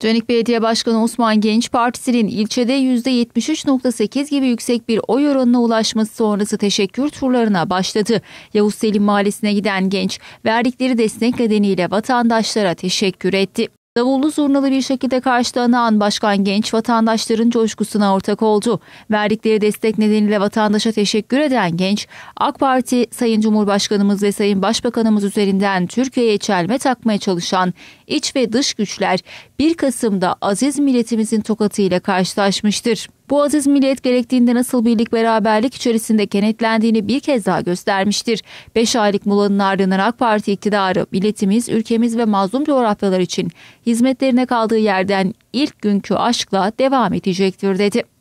Canik Belediye Başkanı Osman Genç, partisinin ilçede %73.8 gibi yüksek bir oy oranına ulaşması sonrası teşekkür turlarına başladı. Yavuz Selim Mahallesi'ne giden Genç, verdikleri destek nedeniyle vatandaşlara teşekkür etti. Davullu zurnalı bir şekilde karşılanan Başkan Genç vatandaşların coşkusuna ortak oldu. Verdikleri destek nedeniyle vatandaşa teşekkür eden Genç, AK Parti Sayın Cumhurbaşkanımız ve Sayın Başbakanımız üzerinden Türkiye'ye çelme takmaya çalışan iç ve dış güçler 1 Kasım'da aziz milletimizin tokatıyla karşılaşmıştır. Bu aziz millet gerektiğinde nasıl birlik beraberlik içerisinde kenetlendiğini bir kez daha göstermiştir. 5 aylık molanın ardından AK Parti iktidarı milletimiz, ülkemiz ve mazlum coğrafyalar için hizmetlerine kaldığı yerden ilk günkü aşkla devam edecektir dedi.